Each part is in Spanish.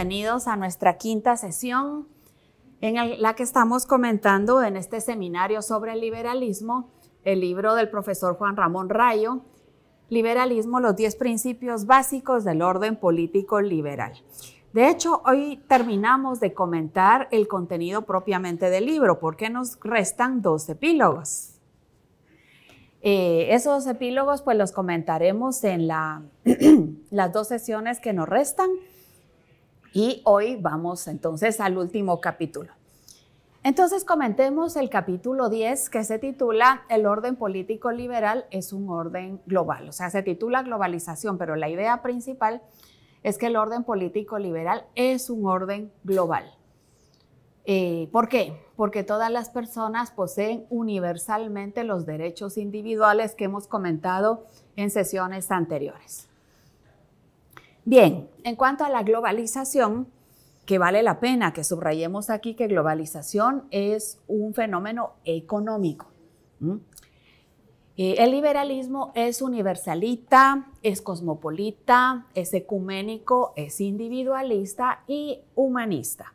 bienvenidos a nuestra quinta sesión en la que estamos comentando en este seminario sobre el liberalismo, el libro del profesor Juan Ramón Rayo, Liberalismo, los 10 principios básicos del orden político liberal. De hecho, hoy terminamos de comentar el contenido propiamente del libro, porque nos restan dos epílogos. Eh, esos epílogos pues los comentaremos en la, las dos sesiones que nos restan y hoy vamos entonces al último capítulo. Entonces comentemos el capítulo 10 que se titula El orden político liberal es un orden global. O sea, se titula globalización, pero la idea principal es que el orden político liberal es un orden global. Eh, ¿Por qué? Porque todas las personas poseen universalmente los derechos individuales que hemos comentado en sesiones anteriores. Bien, en cuanto a la globalización, que vale la pena que subrayemos aquí que globalización es un fenómeno económico. Eh, el liberalismo es universalista, es cosmopolita, es ecuménico, es individualista y humanista.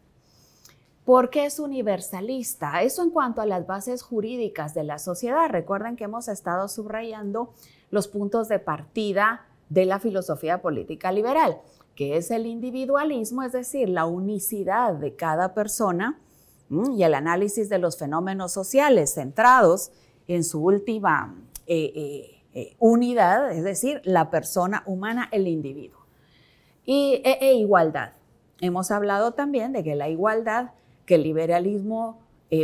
¿Por qué es universalista? Eso en cuanto a las bases jurídicas de la sociedad. Recuerden que hemos estado subrayando los puntos de partida de la filosofía política liberal, que es el individualismo, es decir, la unicidad de cada persona mm, y el análisis de los fenómenos sociales centrados en su última eh, eh, eh, unidad, es decir, la persona humana, el individuo. Y e, e igualdad. Hemos hablado también de que la igualdad que el liberalismo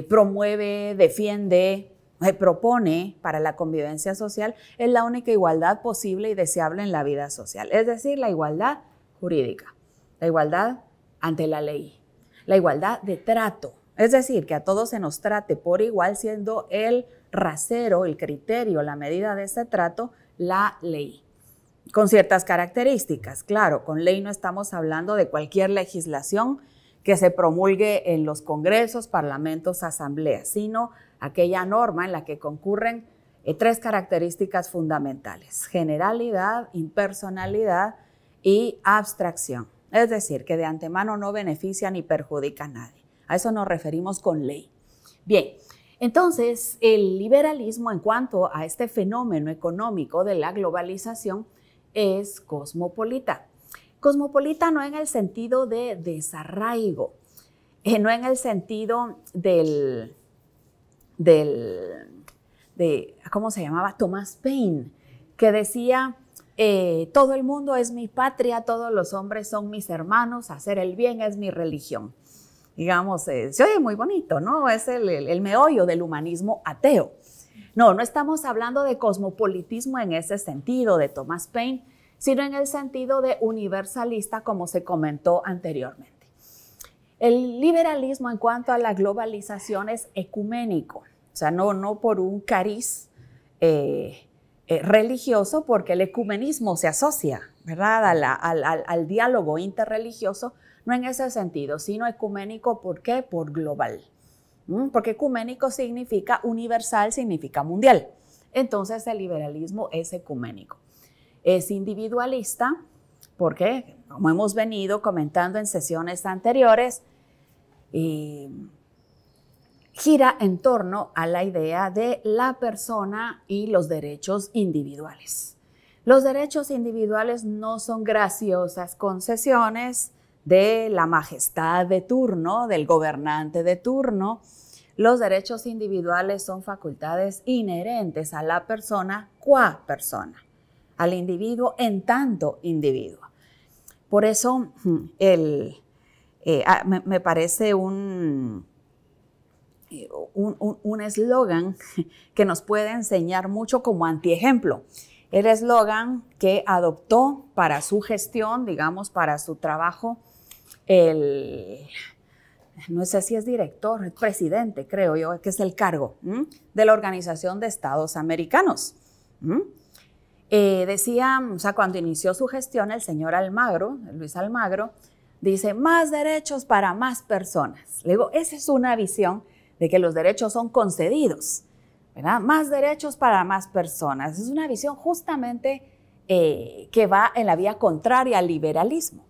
promueve, defiende, propone para la convivencia social es la única igualdad posible y deseable en la vida social, es decir, la igualdad jurídica, la igualdad ante la ley, la igualdad de trato, es decir, que a todos se nos trate por igual siendo el rasero, el criterio, la medida de ese trato, la ley. Con ciertas características, claro, con ley no estamos hablando de cualquier legislación que se promulgue en los congresos, parlamentos, asambleas, sino aquella norma en la que concurren eh, tres características fundamentales, generalidad, impersonalidad y abstracción. Es decir, que de antemano no beneficia ni perjudica a nadie. A eso nos referimos con ley. Bien, entonces el liberalismo en cuanto a este fenómeno económico de la globalización es cosmopolita. Cosmopolita no en el sentido de desarraigo, eh, no en el sentido del, del, de, ¿cómo se llamaba? Thomas Paine, que decía, eh, todo el mundo es mi patria, todos los hombres son mis hermanos, hacer el bien es mi religión. Digamos, eh, se oye muy bonito, ¿no? Es el, el meollo del humanismo ateo. No, no estamos hablando de cosmopolitismo en ese sentido de Thomas Paine, sino en el sentido de universalista, como se comentó anteriormente. El liberalismo en cuanto a la globalización es ecuménico. O sea, no, no por un cariz eh, eh, religioso, porque el ecumenismo se asocia, ¿verdad?, al, diálogo interreligioso, no en ese sentido, sino ecuménico, ¿por qué? Por global. Porque ecuménico significa universal, significa mundial. Entonces el liberalismo es ecuménico. Es individualista porque, como hemos venido comentando en sesiones anteriores, y gira en torno a la idea de la persona y los derechos individuales. Los derechos individuales no son graciosas concesiones de la majestad de turno, del gobernante de turno. Los derechos individuales son facultades inherentes a la persona qua persona, al individuo en tanto individuo. Por eso mm, el, eh, ah, me parece un, un eslogan que nos puede enseñar mucho como antiejemplo. El eslogan que adoptó para su gestión, digamos, para su trabajo, el, no sé si es director, presidente, creo yo, que es el cargo de la Organización de Estados Americanos. Eh, decía, o sea, cuando inició su gestión, el señor Almagro, Luis Almagro, dice, más derechos para más personas. Le digo, esa es una visión de que los derechos son concedidos, ¿verdad? Más derechos para más personas. Es una visión justamente eh, que va en la vía contraria al liberalismo.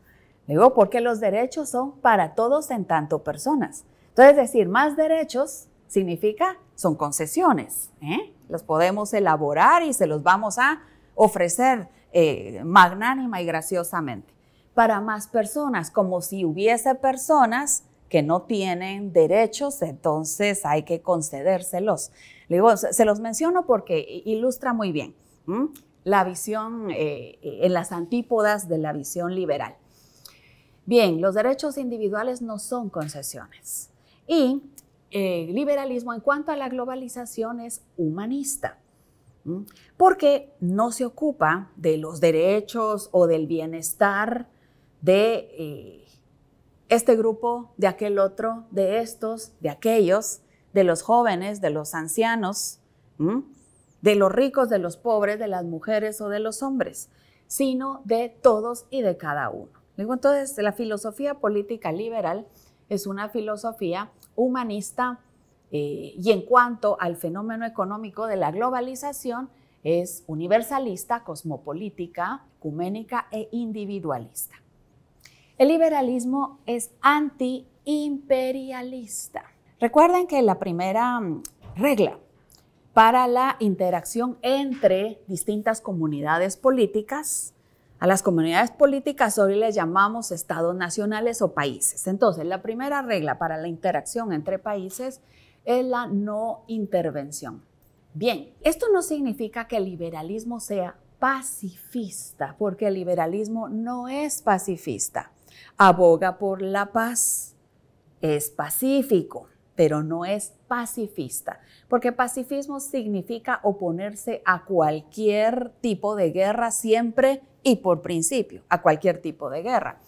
Digo, porque los derechos son para todos en tanto personas. Entonces, decir más derechos significa son concesiones. ¿eh? Los podemos elaborar y se los vamos a ofrecer eh, magnánima y graciosamente. Para más personas, como si hubiese personas que no tienen derechos, entonces hay que concedérselos. digo, se los menciono porque ilustra muy bien la visión, eh, eh, en las antípodas de la visión liberal. Bien, los derechos individuales no son concesiones. Y el eh, liberalismo en cuanto a la globalización es humanista, porque no se ocupa de los derechos o del bienestar de este grupo, de aquel otro, de estos, de aquellos, de los jóvenes, de los ancianos, de los ricos, de los pobres, de las mujeres o de los hombres, sino de todos y de cada uno. entonces, la filosofía política liberal es una filosofía humanista eh, y en cuanto al fenómeno económico de la globalización, es universalista, cosmopolítica, ecuménica e individualista. El liberalismo es antiimperialista. Recuerden que la primera mm, regla para la interacción entre distintas comunidades políticas, a las comunidades políticas hoy les llamamos estados nacionales o países. Entonces, la primera regla para la interacción entre países es la no intervención. Bien, esto no significa que el liberalismo sea pacifista, porque el liberalismo no es pacifista aboga por la paz, es pacífico, pero no es pacifista, porque pacifismo significa oponerse a cualquier tipo de guerra siempre y por principio, a cualquier tipo de guerra.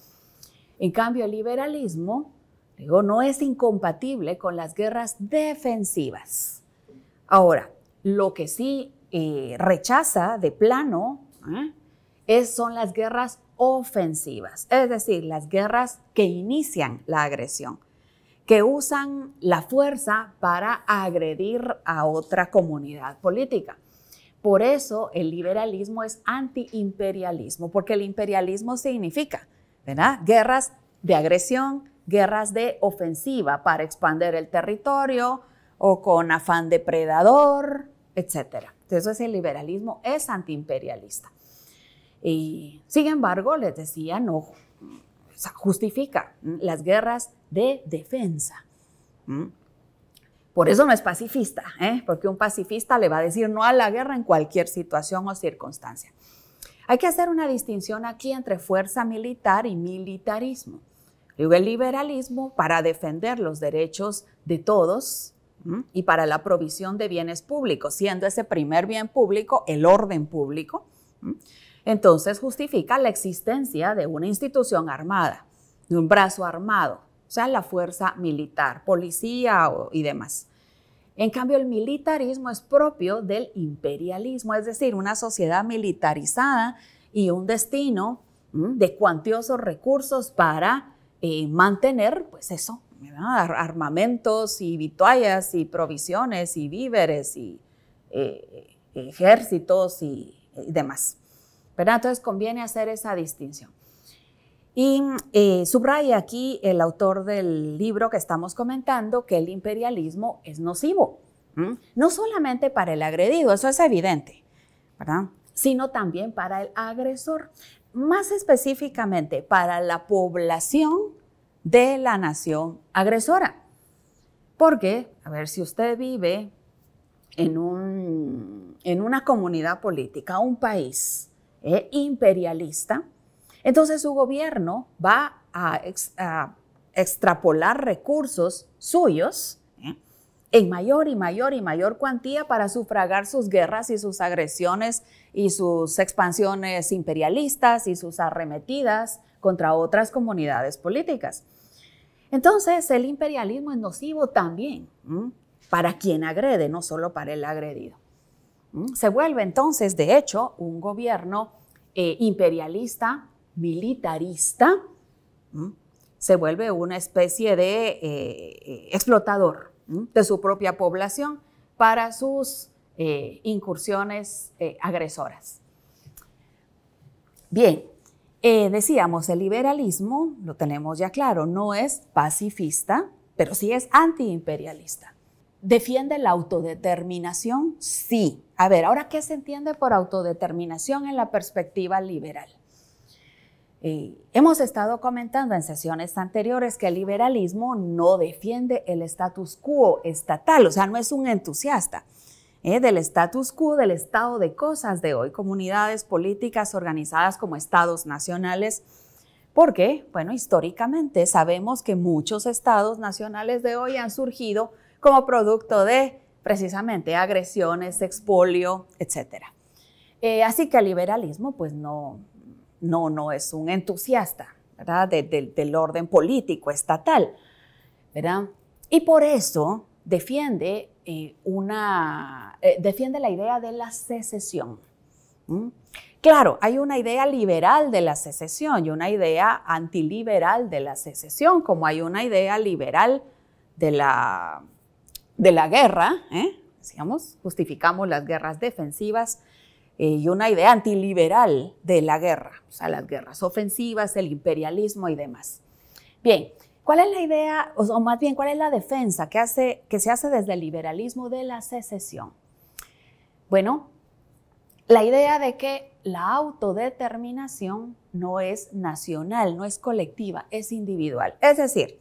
En cambio, el liberalismo digo, no es incompatible con las guerras defensivas. Ahora, lo que sí eh, rechaza de plano ¿eh? es, son las guerras ofensivas, es decir, las guerras que inician la agresión, que usan la fuerza para agredir a otra comunidad política. Por eso el liberalismo es antiimperialismo, porque el imperialismo significa, Guerras de agresión, guerras de ofensiva para expander el territorio o con afán depredador, etc. Entonces el liberalismo es antiimperialista. Y, sin embargo, les decía, no, justifica las guerras de defensa. Por eso no es pacifista, ¿eh? porque un pacifista le va a decir no a la guerra en cualquier situación o circunstancia. Hay que hacer una distinción aquí entre fuerza militar y militarismo. El liberalismo, para defender los derechos de todos y para la provisión de bienes públicos, siendo ese primer bien público el orden público, entonces justifica la existencia de una institución armada, de un brazo armado, o sea, la fuerza militar, policía y demás. En cambio, el militarismo es propio del imperialismo, es decir, una sociedad militarizada y un destino de cuantiosos recursos para eh, mantener, pues eso, armamentos y vituallas y provisiones y víveres y eh, eh, ejércitos y demás. Entonces conviene hacer esa distinción. Y eh, subraya aquí el autor del libro que estamos comentando que el imperialismo es nocivo, no solamente para el agredido, eso es evidente, ¿verdad? sino también para el agresor, más específicamente para la población de la nación agresora. Porque, a ver, si usted vive en una comunidad política, un país, e imperialista, entonces su gobierno va a, extrapolar recursos suyos ¿eh? en mayor y mayor y mayor cuantía para sufragar sus guerras y sus agresiones y sus expansiones imperialistas y sus arremetidas contra otras comunidades políticas. Entonces, el imperialismo es nocivo también para quien agrede, no solo para el agredido. Se vuelve entonces, de hecho, un gobierno eh, imperialista, militarista, se vuelve una especie de eh, explotador de su propia población para sus eh, incursiones agresoras. Bien, decíamos, el liberalismo, lo tenemos ya claro, no es pacifista, pero sí es antiimperialista. ¿Defiende la autodeterminación? Sí. A ver, ahora, ¿qué se entiende por autodeterminación en la perspectiva liberal? Eh, hemos estado comentando en sesiones anteriores que el liberalismo no defiende el status quo estatal, o sea, no es un entusiasta eh, del status quo, del estado de cosas de hoy, comunidades políticas organizadas como estados nacionales, porque, bueno, históricamente sabemos que muchos estados nacionales de hoy han surgido como producto de precisamente agresiones, expolio, etc. Eh, así que el liberalismo pues no, no, no es un entusiasta ¿verdad? del orden político estatal. ¿verdad? Y por eso defiende, eh, una, eh, defiende la idea de la secesión. Claro, hay una idea liberal de la secesión y una idea antiliberal de la secesión, como hay una idea liberal de la de la guerra, ¿eh? justificamos las guerras defensivas eh, y una idea antiliberal de la guerra, o sea, las guerras ofensivas, el imperialismo y demás. Bien, ¿cuál es la idea, o más bien, cuál es la defensa que, hace, que se hace desde el liberalismo de la secesión? Bueno, la idea de que la autodeterminación no es nacional, no es colectiva, es individual. Es decir,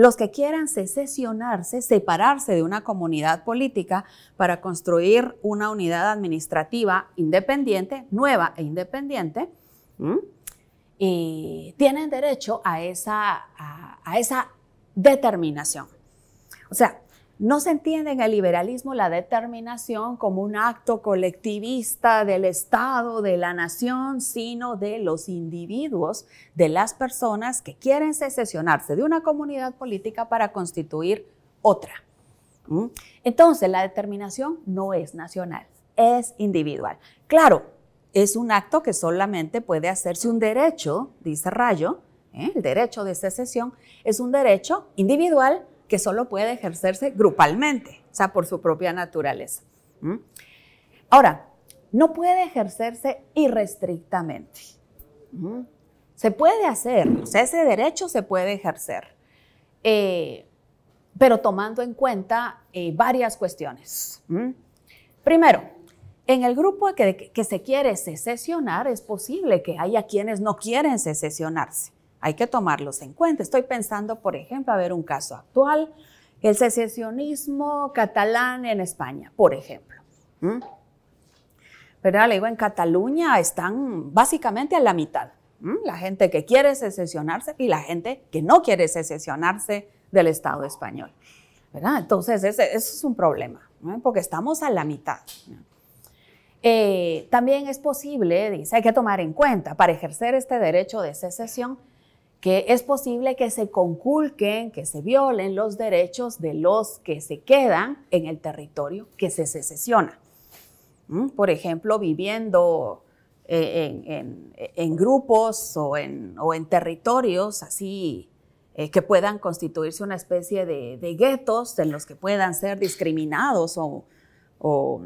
los que quieran secesionarse, separarse de una comunidad política para construir una unidad administrativa independiente, nueva e independiente, tienen derecho a esa, a esa determinación. O sea, no se entiende en el liberalismo la determinación como un acto colectivista del Estado, de la nación, sino de los individuos, de las personas que quieren secesionarse de una comunidad política para constituir otra. ¿Mm? Entonces, la determinación no es nacional, es individual. Claro, es un acto que solamente puede hacerse un derecho, dice Rayo, ¿eh? el derecho de secesión, es un derecho individual que solo puede ejercerse grupalmente, o sea, por su propia naturaleza. Ahora, no puede ejercerse irrestrictamente. Se puede hacer, o sea, ese derecho se puede ejercer, eh, pero tomando en cuenta eh, varias cuestiones. Primero, en el grupo que, que, se quiere secesionar, es posible que haya quienes no quieren secesionarse. Hay que tomarlos en cuenta. Estoy pensando, por ejemplo, a ver un caso actual, el secesionismo catalán en España, por ejemplo. Verdad? Pero Le digo, en Cataluña están básicamente a la mitad. La gente que quiere secesionarse y la gente que no quiere secesionarse del Estado español. ¿verdad? Entonces, ese, es un problema, porque estamos a la mitad. Eh, también es posible, dice, hay que tomar en cuenta, para ejercer este derecho de secesión, que es posible que se conculquen, que se violen los derechos de los que se quedan en el territorio que se secesiona. ¿Mm? Por ejemplo, viviendo eh, en, en, grupos o en, o en, territorios así eh, que puedan constituirse una especie de, de, guetos en los que puedan ser discriminados o, o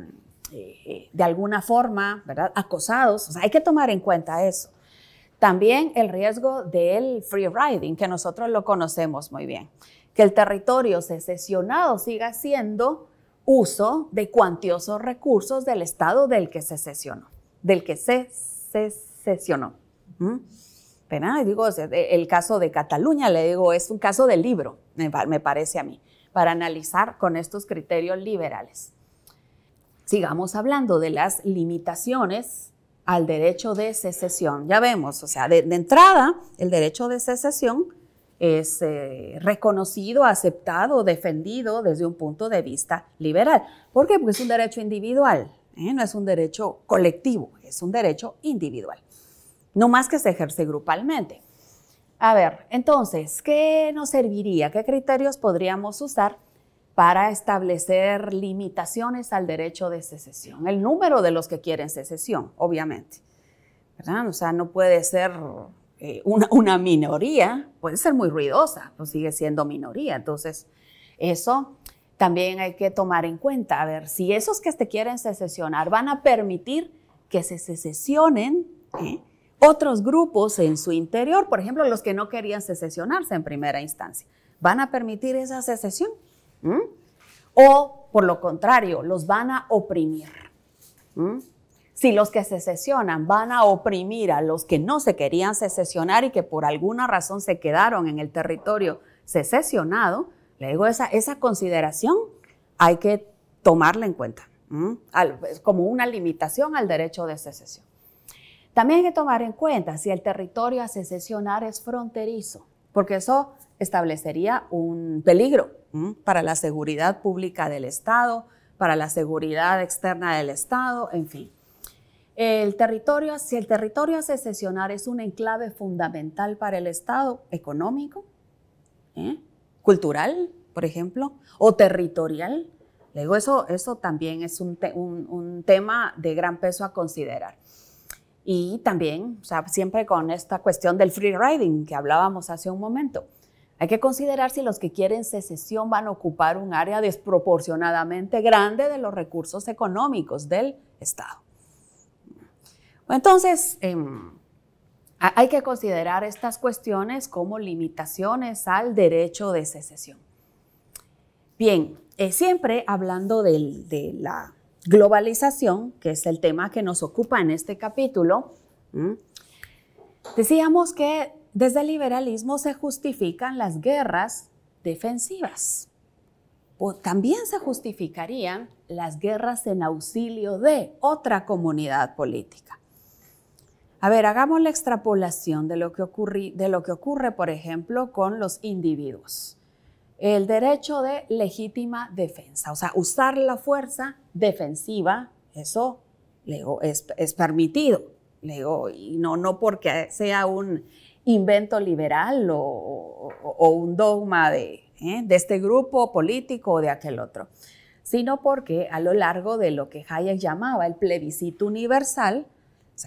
eh, de alguna forma ¿verdad? acosados. hay que tomar en cuenta eso. También el riesgo del free riding, que nosotros lo conocemos muy bien, que el territorio secesionado siga siendo uso de cuantiosos recursos del Estado del que se sesionó, del que se secesionó. ¿Mm? digo, el caso de Cataluña, le digo, es un caso de libro, me parece a mí, para analizar con estos criterios liberales. Sigamos hablando de las limitaciones al derecho de secesión. Ya vemos, o sea, de, entrada, el derecho de secesión es eh, reconocido, aceptado, defendido desde un punto de vista liberal. ¿Por qué? Porque es un derecho individual, ¿eh? no es un derecho colectivo, es un derecho individual. No más que se ejerce grupalmente. A ver, entonces, ¿qué nos serviría? ¿Qué criterios podríamos usar para establecer limitaciones al derecho de secesión, el número de los que quieren secesión, obviamente. O sea, no puede ser eh, una, minoría, puede ser muy ruidosa, pero pues sigue siendo minoría. Entonces, eso también hay que tomar en cuenta. A ver, si esos que te quieren secesionar van a permitir que se secesionen ¿eh? otros grupos en su interior, por ejemplo, los que no querían secesionarse en primera instancia, ¿van a permitir esa secesión? ¿Mm? O, por lo contrario, los van a oprimir. ¿Mm? Si los que se van a oprimir a los que no se querían secesionar y que por alguna razón se quedaron en el territorio secesionado, le digo, esa, consideración hay que tomarla en cuenta, ¿Mm? como una limitación al derecho de secesión. También hay que tomar en cuenta si el territorio a secesionar es fronterizo, porque eso establecería un peligro para la seguridad pública del Estado, para la seguridad externa del Estado, en fin. El territorio, si el territorio secesionar es un enclave fundamental para el Estado económico, ¿eh? cultural, por ejemplo, o territorial, eso, eso también es un, un, un, tema de gran peso a considerar. Y también, o sea, siempre con esta cuestión del free riding que hablábamos hace un momento. Hay que considerar si los que quieren secesión van a ocupar un área desproporcionadamente grande de los recursos económicos del Estado. Entonces, em, hay que considerar estas cuestiones como limitaciones al derecho de secesión. Bien, eh, siempre hablando de la globalización, que es el tema que nos ocupa en este capítulo, decíamos que desde el liberalismo se justifican las guerras defensivas. también se justificarían las guerras en auxilio de otra comunidad política. A ver, hagamos la extrapolación de lo que, de lo que ocurre, por ejemplo, con los individuos. El derecho de legítima defensa, o sea, usar la fuerza defensiva, eso es, es permitido, y no, no porque sea un invento liberal o, un dogma ¿eh? de, este grupo político o de aquel otro, sino porque a lo largo de lo que Hayek llamaba el plebiscito universal,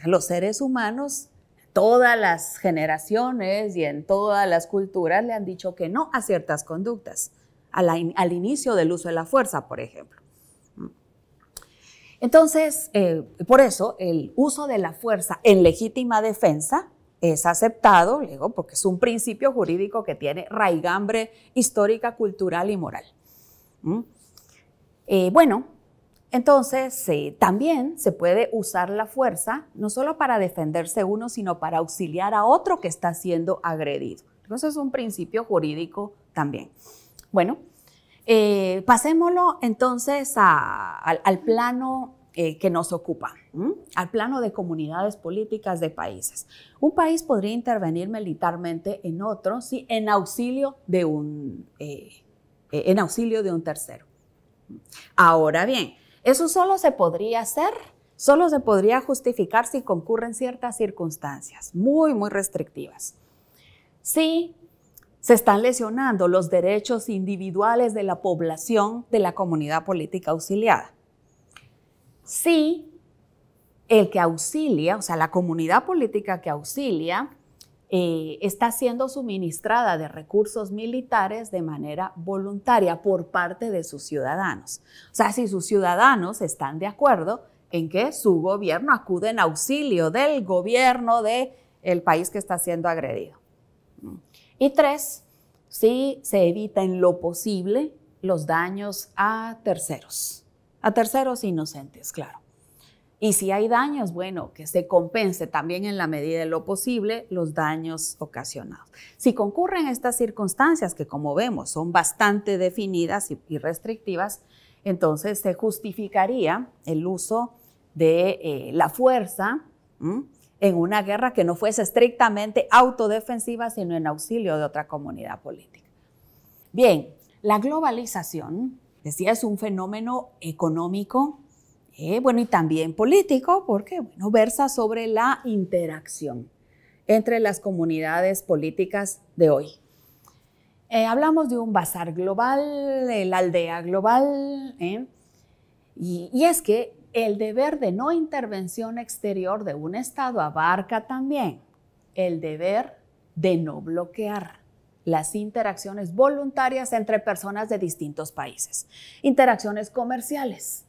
los seres humanos, todas las generaciones y en todas las culturas le han dicho que no a ciertas conductas, al inicio del uso de la fuerza, por ejemplo. Entonces, eh, por eso el uso de la fuerza en legítima defensa es aceptado, digo, porque es un principio jurídico que tiene raigambre histórica, cultural y moral. Eh, bueno, entonces eh, también se puede usar la fuerza no solo para defenderse uno, sino para auxiliar a otro que está siendo agredido. Entonces es un principio jurídico también. Bueno, eh, pasémoslo entonces al, al plano eh, que nos ocupa, al plano de comunidades políticas de países. Un país podría intervenir militarmente en otro, sí, en auxilio de un, eh, en auxilio de un tercero. Ahora bien, eso solo se podría hacer solo se podría justificar si concurren ciertas circunstancias muy, muy restrictivas. Si se están lesionando los derechos individuales de la población de la comunidad política auxiliada si el que auxilia, o sea, la comunidad política que auxilia, eh, está siendo suministrada de recursos militares de manera voluntaria por parte de sus ciudadanos. O sea, si sus ciudadanos están de acuerdo en que su gobierno acude en auxilio del gobierno del el país que está siendo agredido. Y tres, si se evita en lo posible los daños a terceros a terceros inocentes, claro. Y si hay daños, bueno, que se compense también en la medida de lo posible los daños ocasionados. Si concurren estas circunstancias, que como vemos son bastante definidas y, restrictivas, entonces se justificaría el uso de eh, la fuerza en una guerra que no fuese estrictamente autodefensiva, sino en auxilio de otra comunidad política. Bien, la globalización decía, es un fenómeno económico, eh, bueno, y también político, porque bueno, versa sobre la interacción entre las comunidades políticas de hoy. Eh, hablamos de un bazar global, de la aldea global, eh, y es que el deber de no intervención exterior de un Estado abarca también el deber de no bloquear las interacciones voluntarias entre personas de distintos países. Interacciones comerciales.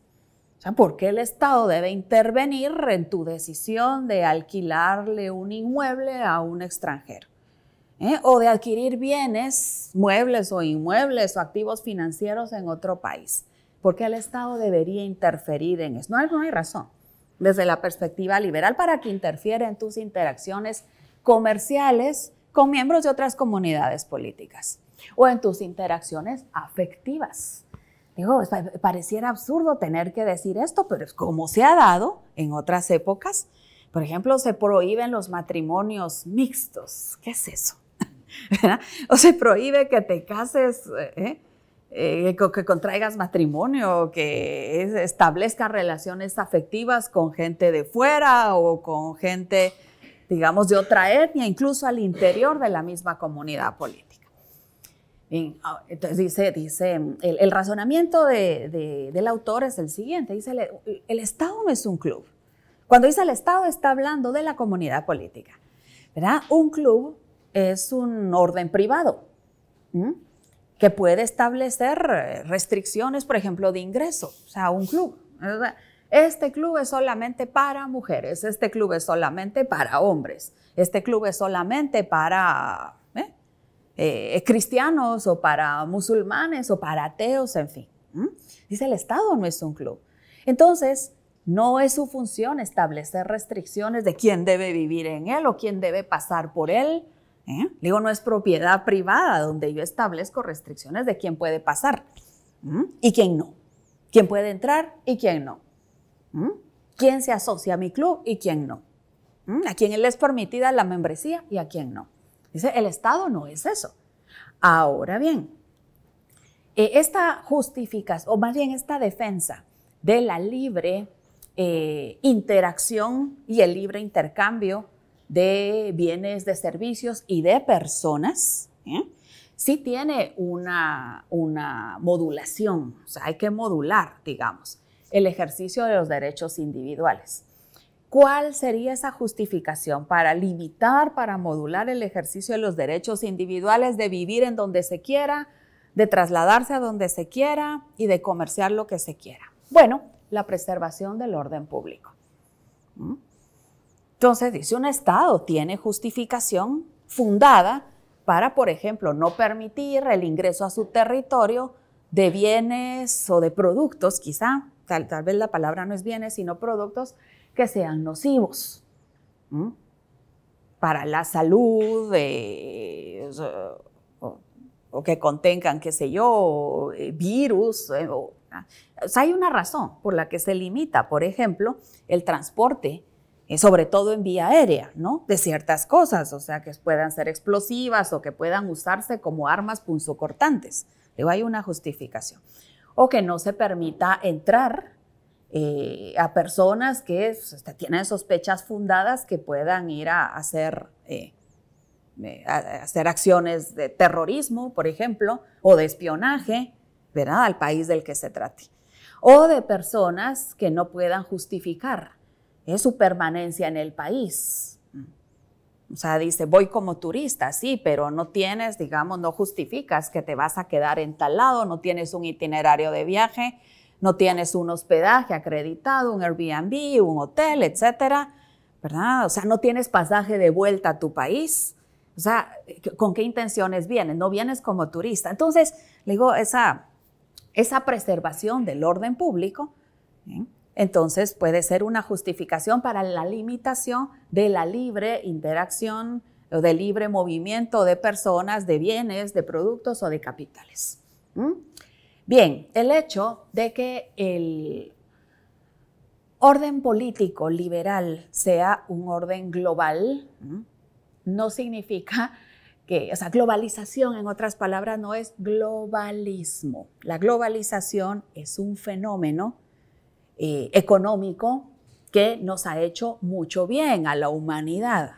O sea, ¿por qué el Estado debe intervenir en tu decisión de alquilarle un inmueble a un extranjero? ¿Eh? O de adquirir bienes, muebles o inmuebles o activos financieros en otro país. ¿Por qué el Estado debería interferir en eso? No hay, hay razón desde la perspectiva liberal para que interfiera en tus interacciones comerciales con miembros de otras comunidades políticas o en tus interacciones afectivas. Digo, pareciera absurdo tener que decir esto, pero es como se ha dado en otras épocas. Por ejemplo, se prohíben los matrimonios mixtos. ¿Qué es eso? O se prohíbe que te cases, eh, eh, eh, que, contraigas matrimonio, que establezcas relaciones afectivas con gente de fuera o con gente digamos, de otra etnia, incluso al interior de la misma comunidad política. Ah, entonces dice, dice el, razonamiento del autor es el siguiente, dice, el, Estado no es un club. Cuando dice el Estado está hablando de la comunidad política, ¿verdad? Un club es un orden privado que puede establecer restricciones, por ejemplo, de ingreso, o sea, un club. ¿verdad? Este club es solamente para mujeres, este club es solamente para hombres, este club es solamente para ¿eh? Eh, eh, cristianos o para musulmanes o para ateos, en fin. Dice el Estado no es un club. Entonces, no es su función establecer restricciones de quién debe vivir en él o quién debe pasar por él. Digo, no es propiedad privada donde yo establezco restricciones de quién puede pasar y quién no, quién puede entrar y quién no. ¿Mm? ¿Quién se asocia a mi club y quién no? ¿Mm? ¿A quién le es permitida la membresía y a quién no? Dice, el Estado no es eso. Ahora bien, eh, esta justificación, o más bien esta defensa de la libre eh, interacción y el libre intercambio de bienes, de servicios y de personas, ¿eh? sí tiene una, una modulación, o sea, hay que modular, digamos el ejercicio de los derechos individuales. ¿Cuál sería esa justificación para limitar, para modular el ejercicio de los derechos individuales de vivir en donde se quiera, de trasladarse a donde se quiera y de comerciar lo que se quiera? Bueno, la preservación del orden público. ¿Mm? Entonces, dice, un Estado tiene justificación fundada para, por ejemplo, no permitir el ingreso a su territorio de bienes o de productos, quizá, tal, vez la palabra no es bienes, sino productos que sean nocivos para la salud o, que contengan, qué sé yo, eh, virus. Eh, o, ah. hay una razón por la que se limita, por ejemplo, el transporte eh, sobre todo en vía aérea, ¿no? De ciertas cosas, o sea, que puedan ser explosivas o que puedan usarse como armas punzocortantes. Digo, hay una justificación o que no se permita entrar eh, a personas que pues, este, tienen sospechas fundadas que puedan ir a, hacer, eh, eh, hacer acciones de terrorismo, por ejemplo, o de espionaje, Al país del que se trate. O de personas que no puedan justificar su permanencia en el país, o sea, dice, voy como turista, sí, pero no tienes, digamos, no justificas que te vas a quedar en tal lado, no tienes un itinerario de viaje, no tienes un hospedaje acreditado, un Airbnb, un hotel, etcétera, ¿verdad? O sea, no tienes pasaje de vuelta a tu país. O sea, ¿con qué intenciones vienes? No vienes como turista. Entonces, le digo, esa, esa preservación del orden público, ¿eh? entonces puede ser una justificación para la limitación de la libre interacción o de libre movimiento de personas, de bienes, de productos o de capitales. ¿Mm? Bien, el hecho de que el orden político liberal sea un orden global no significa que, o sea, globalización en otras palabras no es globalismo. La globalización es un fenómeno eh, económico que nos ha hecho mucho bien a la humanidad.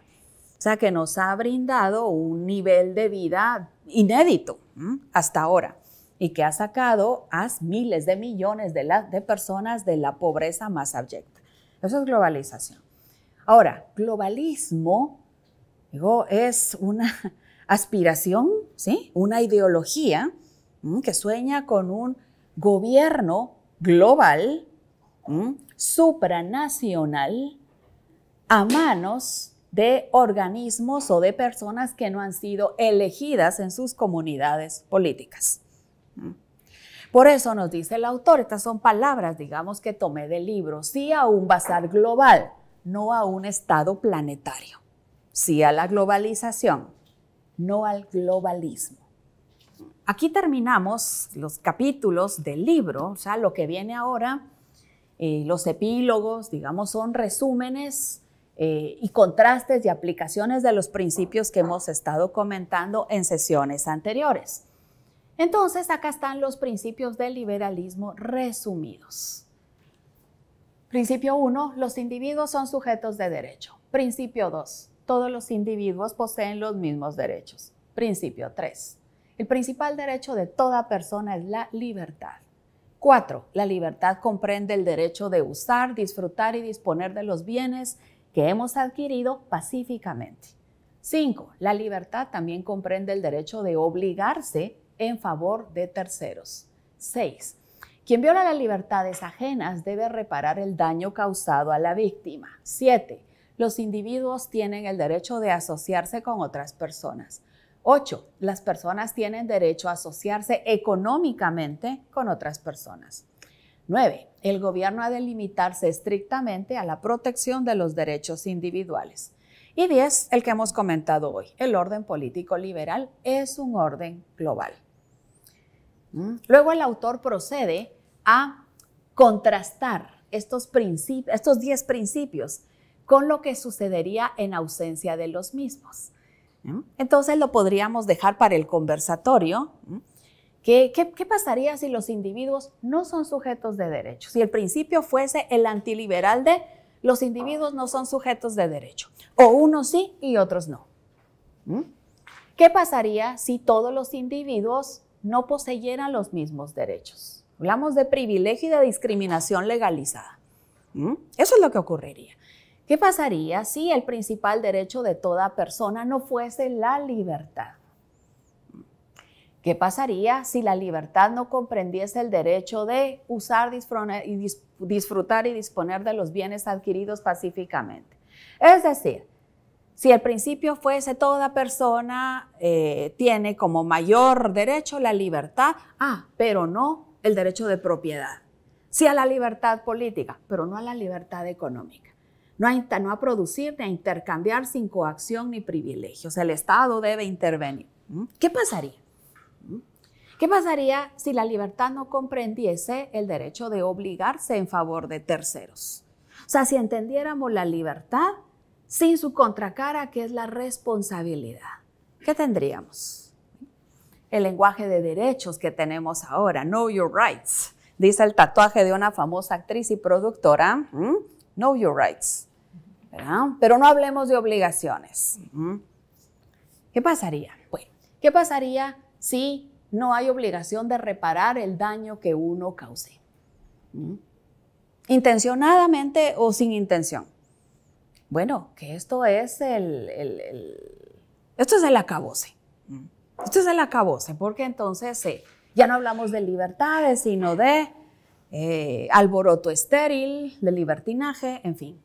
O sea, que nos ha brindado un nivel de vida inédito hasta ahora y que ha sacado a miles de millones de, personas de la pobreza más abyecta. Eso es globalización. Ahora, globalismo digo, es una aspiración, ¿sí? una ideología que sueña con un gobierno global ¿Mm? supranacional a manos de organismos o de personas que no han sido elegidas en sus comunidades políticas. ¿Mm? Por eso nos dice el autor, estas son palabras, digamos, que tomé del libro, sí a un bazar global, no a un estado planetario, sí a la globalización, no al globalismo. Aquí terminamos los capítulos del libro, o sea, lo que viene ahora eh, los epílogos, digamos, son resúmenes eh, y contrastes y aplicaciones de los principios que hemos estado comentando en sesiones anteriores. Entonces, acá están los principios del liberalismo resumidos. Principio 1, los individuos son sujetos de derecho. Principio 2, todos los individuos poseen los mismos derechos. Principio 3, el principal derecho de toda persona es la libertad. 4. la libertad comprende el derecho de usar, disfrutar y disponer de los bienes que hemos adquirido pacíficamente. 5. la libertad también comprende el derecho de obligarse en favor de terceros. 6. quien viola las libertades ajenas debe reparar el daño causado a la víctima. 7. los individuos tienen el derecho de asociarse con otras personas. 8. Las personas tienen derecho a asociarse económicamente con otras personas. 9. El gobierno ha de limitarse estrictamente a la protección de los derechos individuales. Y 10. El que hemos comentado hoy. El orden político liberal es un orden global. Mm, luego el autor procede a contrastar estos, estos 10 principios con lo que sucedería en ausencia de los mismos. ¿Mm? Entonces lo podríamos dejar para el conversatorio. ¿Mm? ¿Qué, pasaría si los individuos no son sujetos de derechos? Si el principio fuese el antiliberal de los individuos no son sujetos de derecho, o unos sí y otros no. ¿Mm? ¿Qué pasaría si todos los individuos no poseyeran los mismos derechos? Hablamos de privilegio y de discriminación legalizada. Eso es lo que ocurriría. ¿Qué pasaría si el principal derecho de toda persona no fuese la libertad? ¿Qué pasaría si la libertad no comprendiese el derecho de usar, disfrutar y disponer de los bienes adquiridos pacíficamente? Es decir, si el principio fuese toda persona eh, tiene como mayor derecho la libertad, ah, pero no el derecho de propiedad. Sí a la libertad política, pero no a la libertad económica no a, producir ni a intercambiar sin coacción ni privilegios. El Estado debe intervenir. ¿Mm? ¿Qué pasaría? ¿Mm? ¿Qué pasaría si la libertad no comprendiese el derecho de obligarse en favor de terceros? O sea, si entendiéramos la libertad sin su contracara, que es la responsabilidad, ¿qué tendríamos? El lenguaje de derechos que tenemos ahora, Know Your Rights, dice el tatuaje de una famosa actriz y productora, ¿Mm? Know Your Rights. Pero no hablemos de obligaciones. ¿Qué pasaría? Bueno, ¿qué pasaría si no hay obligación de reparar el daño que uno cause? ¿Intencionadamente o sin intención? Bueno, que esto es el, esto es el acabose. Esto es el acabose, porque entonces eh, ya no hablamos de libertades, sino de eh, alboroto estéril, de libertinaje, en fin.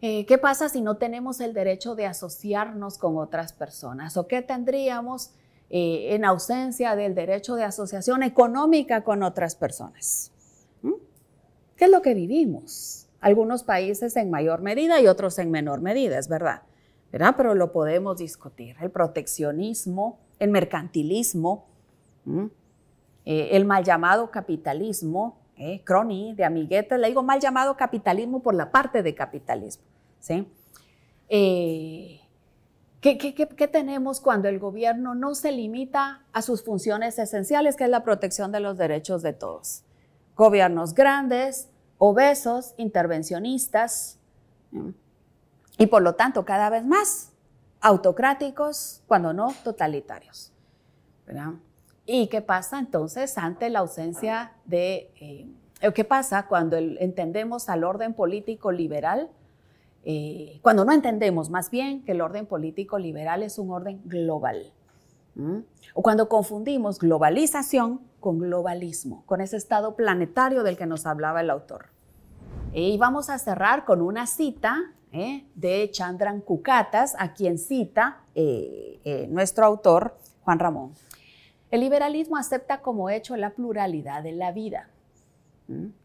Eh, ¿Qué pasa si no tenemos el derecho de asociarnos con otras personas? ¿O qué tendríamos eh, en ausencia del derecho de asociación económica con otras personas? ¿Mm? ¿Qué es lo que vivimos? Algunos países en mayor medida y otros en menor medida, es verdad. Pero lo podemos discutir. El proteccionismo, el mercantilismo, ¿Mm? eh, el mal llamado capitalismo, ¿eh? crony, de amiguetes, le digo mal llamado capitalismo por la parte de capitalismo. ¿sí? Eh, ¿qué, tenemos cuando el gobierno no se limita a sus funciones esenciales, que es la protección de los derechos de todos? Gobiernos grandes, obesos, intervencionistas, y por lo tanto cada vez más autocráticos, cuando no totalitarios. ¿verdad? ¿Y qué pasa entonces ante la ausencia de... Eh, ¿Qué pasa cuando entendemos al orden político liberal? Eh, cuando no entendemos más bien que el orden político liberal es un orden global. O cuando confundimos globalización con globalismo, con ese estado planetario del que nos hablaba el autor. y vamos a cerrar con una cita ¿eh? de Chandran Cucatas, a quien cita nuestro autor Juan Ramón. El liberalismo acepta como hecho la pluralidad de la vida,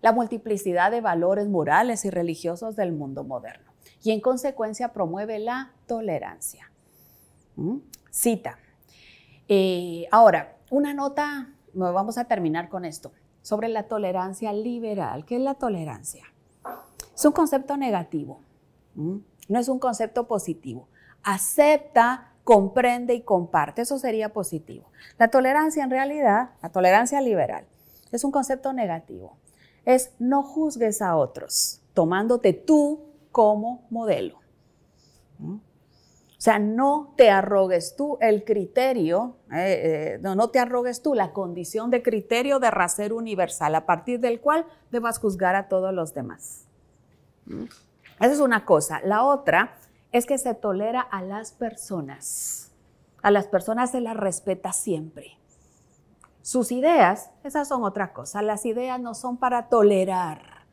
la multiplicidad de valores morales y religiosos del mundo moderno y en consecuencia promueve la tolerancia. Cita. Eh, ahora, una nota, vamos a terminar con esto, sobre la tolerancia liberal. ¿Qué es la tolerancia? Es un concepto negativo, no es un concepto positivo. Acepta comprende y comparte. Eso sería positivo. La tolerancia en realidad, la tolerancia liberal, es un concepto negativo. Es no juzgues a otros, tomándote tú como modelo. O sea, no te arrogues tú el criterio, eh, eh, no, no te arrogues tú la condición de criterio de racer universal, a partir del cual debas juzgar a todos los demás. Esa es una cosa. La otra es que se tolera a las personas. A las personas se las respeta siempre. Sus ideas, esas son otra cosa. Las ideas no son para tolerar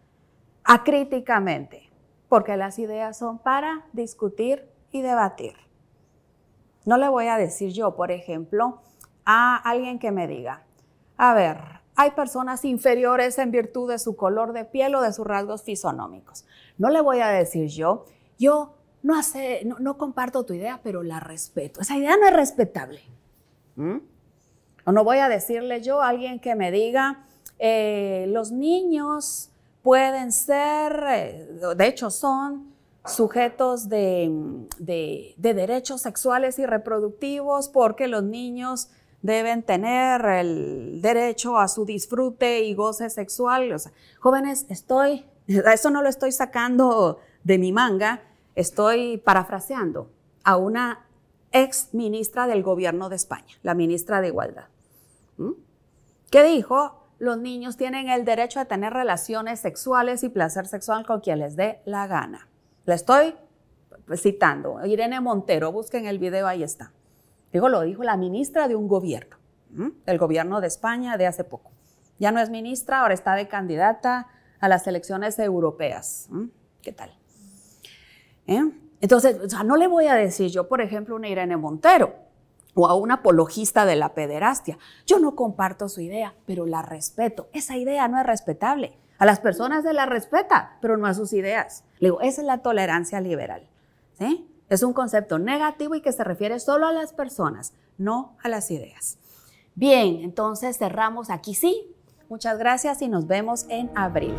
acríticamente, porque las ideas son para discutir y debatir. No le voy a decir yo, por ejemplo, a alguien que me diga, a ver, hay personas inferiores en virtud de su color de piel o de sus rasgos fisonómicos. No le voy a decir yo, yo no, hace, no, comparto tu idea, pero la respeto. Esa idea no es respetable. ¿Mm? O no voy a decirle yo a alguien que me diga, eh, los niños pueden ser, eh, de hecho son sujetos de, derechos sexuales y reproductivos porque los niños deben tener el derecho a su disfrute y goce sexual. jóvenes, estoy, eso no lo estoy sacando de mi manga, Estoy parafraseando a una ex ministra del gobierno de España, la ministra de Igualdad, ¿Mm? ¿Qué que dijo, los niños tienen el derecho a tener relaciones sexuales y placer sexual con quien les dé la gana. La estoy citando, Irene Montero, busquen el video, ahí está. Digo, lo dijo la ministra de un gobierno, del ¿Mm? el gobierno de España de hace poco. Ya no es ministra, ahora está de candidata a las elecciones europeas. ¿Mm? ¿Qué tal? ¿eh? Entonces, o no le voy a decir yo, por ejemplo, a una Irene Montero o a un apologista de la pederastia. Yo no comparto su idea, pero la respeto. Esa idea no es respetable. A las personas se la respeta, pero no a sus ideas. Le digo, esa es la tolerancia liberal. Es un concepto negativo y que se refiere solo a las personas, no a las ideas. Bien, entonces cerramos aquí sí. Muchas gracias y nos vemos en abril.